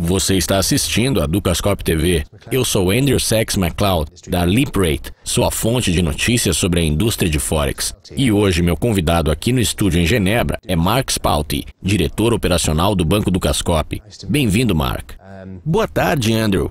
Você está assistindo a DucaScope TV. Eu sou Andrew Sachs McLeod, da Leaprate, sua fonte de notícias sobre a indústria de Forex. E hoje meu convidado aqui no estúdio em Genebra é Mark Spalti, diretor operacional do Banco DucaScope. Bem-vindo, Mark. Boa tarde, Andrew.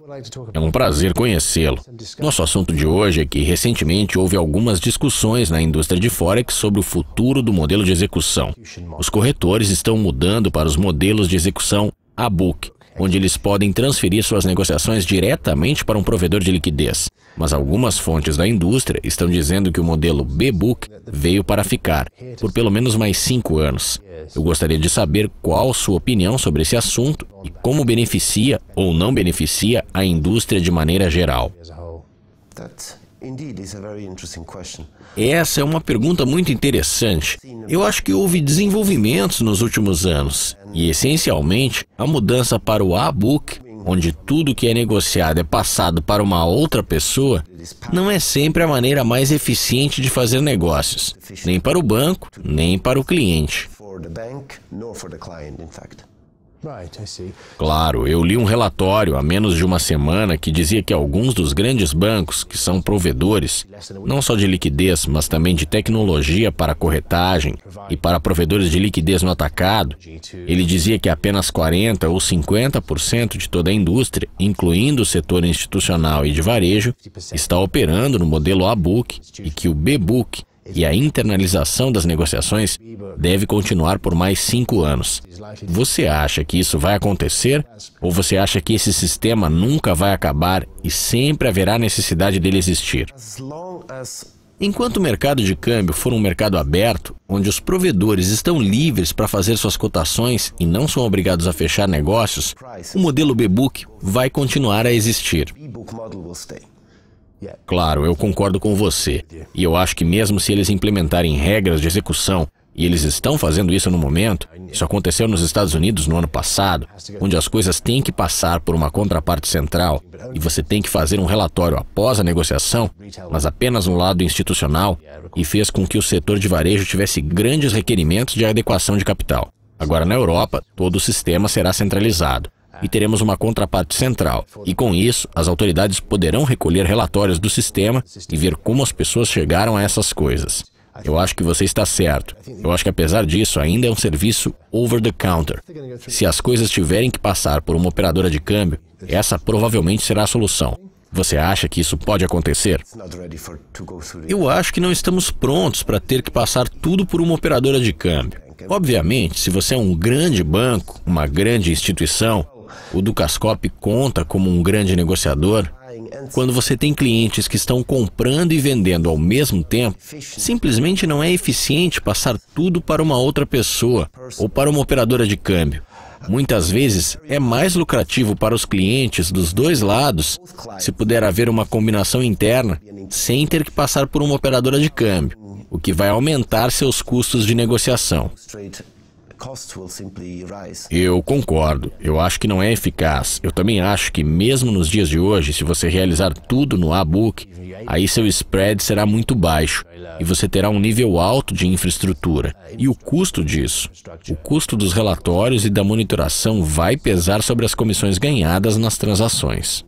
É um prazer conhecê-lo. Nosso assunto de hoje é que recentemente houve algumas discussões na indústria de Forex sobre o futuro do modelo de execução. Os corretores estão mudando para os modelos de execução a book, onde eles podem transferir suas negociações diretamente para um provedor de liquidez. Mas algumas fontes da indústria estão dizendo que o modelo B-Book veio para ficar, por pelo menos mais cinco anos. Eu gostaria de saber qual sua opinião sobre esse assunto e como beneficia ou não beneficia a indústria de maneira geral. Essa é uma pergunta muito interessante. Eu acho que houve desenvolvimentos nos últimos anos, e essencialmente a mudança para o A-Book, onde tudo que é negociado é passado para uma outra pessoa, não é sempre a maneira mais eficiente de fazer negócios, nem para o banco, nem para o cliente. Claro, eu li um relatório há menos de uma semana que dizia que alguns dos grandes bancos, que são provedores, não só de liquidez, mas também de tecnologia para corretagem e para provedores de liquidez no atacado, ele dizia que apenas 40% ou 50% de toda a indústria, incluindo o setor institucional e de varejo, está operando no modelo A-Book e que o B-Book, e a internalização das negociações deve continuar por mais cinco anos. Você acha que isso vai acontecer? Ou você acha que esse sistema nunca vai acabar e sempre haverá necessidade dele existir? Enquanto o mercado de câmbio for um mercado aberto, onde os provedores estão livres para fazer suas cotações e não são obrigados a fechar negócios, o modelo B-Book vai continuar a existir. Claro, eu concordo com você. E eu acho que mesmo se eles implementarem regras de execução, e eles estão fazendo isso no momento, isso aconteceu nos Estados Unidos no ano passado, onde as coisas têm que passar por uma contraparte central e você tem que fazer um relatório após a negociação, mas apenas um lado institucional, e fez com que o setor de varejo tivesse grandes requerimentos de adequação de capital. Agora, na Europa, todo o sistema será centralizado e teremos uma contraparte central. E com isso, as autoridades poderão recolher relatórios do sistema e ver como as pessoas chegaram a essas coisas. Eu acho que você está certo. Eu acho que apesar disso, ainda é um serviço over the counter. Se as coisas tiverem que passar por uma operadora de câmbio, essa provavelmente será a solução. Você acha que isso pode acontecer? Eu acho que não estamos prontos para ter que passar tudo por uma operadora de câmbio. Obviamente, se você é um grande banco, uma grande instituição, o Ducascop conta como um grande negociador quando você tem clientes que estão comprando e vendendo ao mesmo tempo, simplesmente não é eficiente passar tudo para uma outra pessoa ou para uma operadora de câmbio. Muitas vezes é mais lucrativo para os clientes dos dois lados se puder haver uma combinação interna sem ter que passar por uma operadora de câmbio, o que vai aumentar seus custos de negociação. Eu concordo. Eu acho que não é eficaz. Eu também acho que, mesmo nos dias de hoje, se você realizar tudo no e-book, aí seu spread será muito baixo e você terá um nível alto de infraestrutura. E o custo disso? O custo dos relatórios e da monitoração vai pesar sobre as comissões ganhadas nas transações.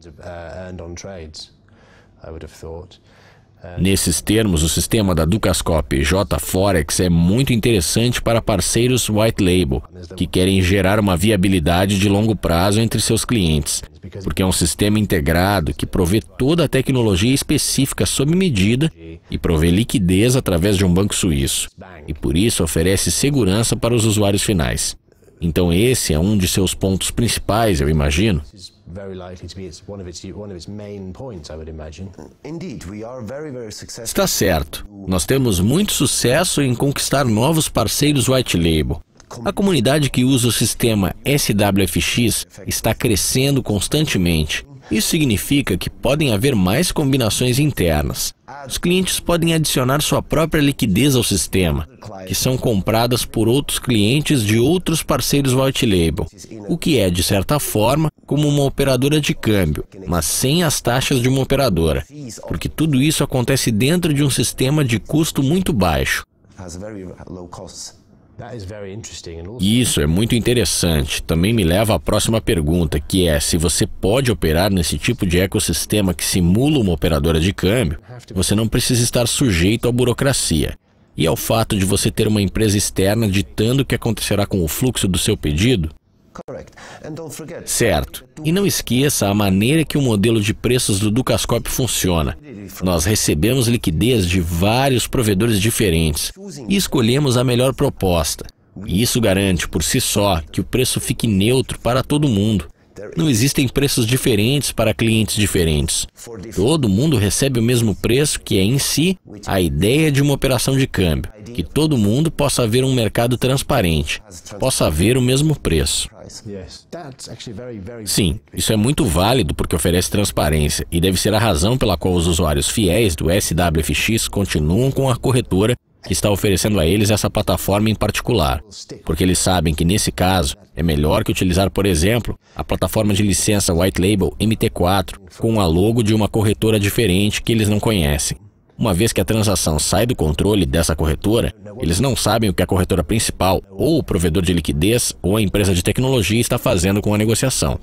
Nesses termos, o sistema da Ducascop J Forex é muito interessante para parceiros white label, que querem gerar uma viabilidade de longo prazo entre seus clientes, porque é um sistema integrado que provê toda a tecnologia específica sob medida e provê liquidez através de um banco suíço, e por isso oferece segurança para os usuários finais. Então, esse é um de seus pontos principais, eu imagino very likely to be its, one, of its, one of its main points, I would imagine. Indeed, we are very, very successful. Está certo. Nós temos muito sucesso em conquistar novos parceiros white label. A comunidade que usa o sistema SWFX está crescendo constantemente isso significa que podem haver mais combinações internas. Os clientes podem adicionar sua própria liquidez ao sistema, que são compradas por outros clientes de outros parceiros white label, o que é, de certa forma, como uma operadora de câmbio, mas sem as taxas de uma operadora, porque tudo isso acontece dentro de um sistema de custo muito baixo. Isso é muito interessante. Também me leva à próxima pergunta, que é se você pode operar nesse tipo de ecossistema que simula uma operadora de câmbio, você não precisa estar sujeito à burocracia. E ao fato de você ter uma empresa externa ditando o que acontecerá com o fluxo do seu pedido, Certo. E não esqueça a maneira que o modelo de preços do Ducascop funciona. Nós recebemos liquidez de vários provedores diferentes e escolhemos a melhor proposta. E isso garante por si só que o preço fique neutro para todo mundo. Não existem preços diferentes para clientes diferentes. Todo mundo recebe o mesmo preço, que é em si a ideia de uma operação de câmbio, que todo mundo possa ver um mercado transparente, possa ver o mesmo preço. Sim, isso é muito válido porque oferece transparência e deve ser a razão pela qual os usuários fiéis do SWFX continuam com a corretora que está oferecendo a eles essa plataforma em particular, porque eles sabem que, nesse caso, é melhor que utilizar, por exemplo, a plataforma de licença White Label MT4 com a logo de uma corretora diferente que eles não conhecem. Uma vez que a transação sai do controle dessa corretora, eles não sabem o que a corretora principal, ou o provedor de liquidez, ou a empresa de tecnologia está fazendo com a negociação.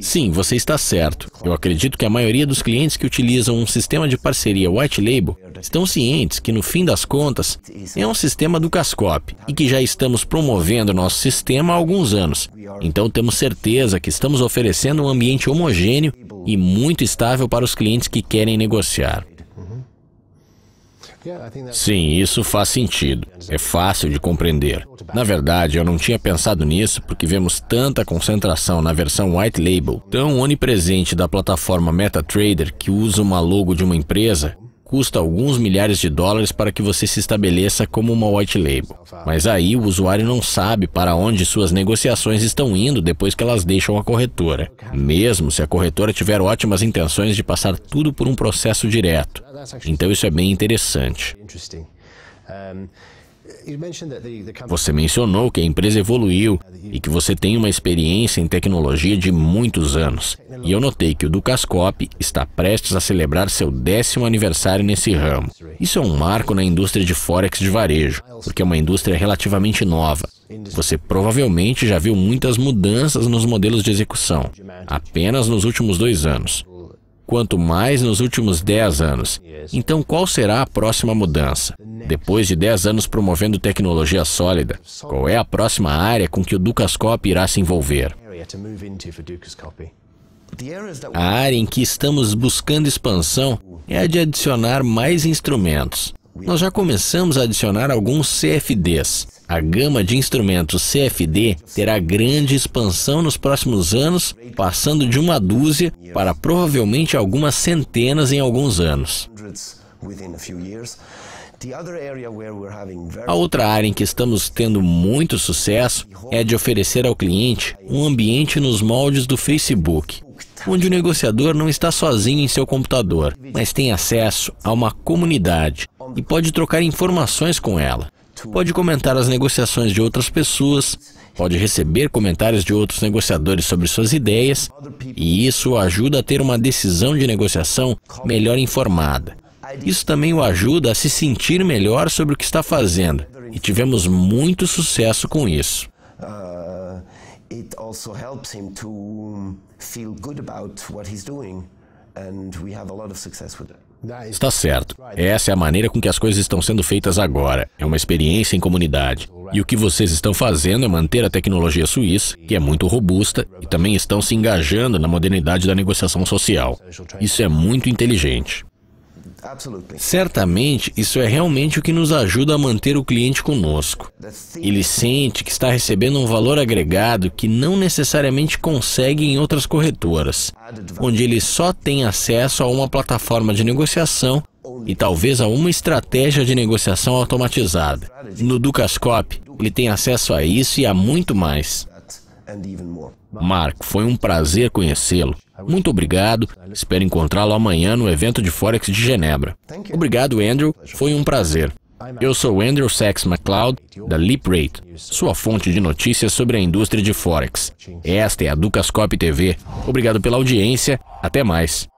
Sim, você está certo. Eu acredito que a maioria dos clientes que utilizam um sistema de parceria white label estão cientes que, no fim das contas, é um sistema do Cascop e que já estamos promovendo nosso sistema há alguns anos. Então, temos certeza que estamos oferecendo um ambiente homogêneo e muito estável para os clientes que querem negociar. Sim, isso faz sentido. É fácil de compreender. Na verdade, eu não tinha pensado nisso porque vemos tanta concentração na versão white label, tão onipresente da plataforma MetaTrader que usa uma logo de uma empresa, custa alguns milhares de dólares para que você se estabeleça como uma white label. Mas aí o usuário não sabe para onde suas negociações estão indo depois que elas deixam a corretora, mesmo se a corretora tiver ótimas intenções de passar tudo por um processo direto. Então isso é bem interessante. Você mencionou que a empresa evoluiu e que você tem uma experiência em tecnologia de muitos anos. E eu notei que o Ducascop está prestes a celebrar seu décimo aniversário nesse ramo. Isso é um marco na indústria de forex de varejo, porque é uma indústria relativamente nova. Você provavelmente já viu muitas mudanças nos modelos de execução, apenas nos últimos dois anos quanto mais nos últimos 10 anos. Então, qual será a próxima mudança? Depois de 10 anos promovendo tecnologia sólida, qual é a próxima área com que o Ducascop irá se envolver? A área em que estamos buscando expansão é a de adicionar mais instrumentos nós já começamos a adicionar alguns CFDs. A gama de instrumentos CFD terá grande expansão nos próximos anos, passando de uma dúzia para provavelmente algumas centenas em alguns anos. A outra área em que estamos tendo muito sucesso é de oferecer ao cliente um ambiente nos moldes do Facebook, onde o negociador não está sozinho em seu computador, mas tem acesso a uma comunidade e pode trocar informações com ela. Pode comentar as negociações de outras pessoas, pode receber comentários de outros negociadores sobre suas ideias, e isso o ajuda a ter uma decisão de negociação melhor informada. Isso também o ajuda a se sentir melhor sobre o que está fazendo, e tivemos muito sucesso com isso. Uh, it Está certo. Essa é a maneira com que as coisas estão sendo feitas agora. É uma experiência em comunidade. E o que vocês estão fazendo é manter a tecnologia suíça, que é muito robusta, e também estão se engajando na modernidade da negociação social. Isso é muito inteligente. Certamente, isso é realmente o que nos ajuda a manter o cliente conosco. Ele sente que está recebendo um valor agregado que não necessariamente consegue em outras corretoras, onde ele só tem acesso a uma plataforma de negociação e talvez a uma estratégia de negociação automatizada. No Ducascop, ele tem acesso a isso e a muito mais. Marco, foi um prazer conhecê-lo. Muito obrigado. Espero encontrá-lo amanhã no evento de Forex de Genebra. Obrigado, Andrew. Foi um prazer. Eu sou Andrew Sachs McLeod, da Leap Rate, sua fonte de notícias sobre a indústria de Forex. Esta é a Ducascope TV. Obrigado pela audiência. Até mais.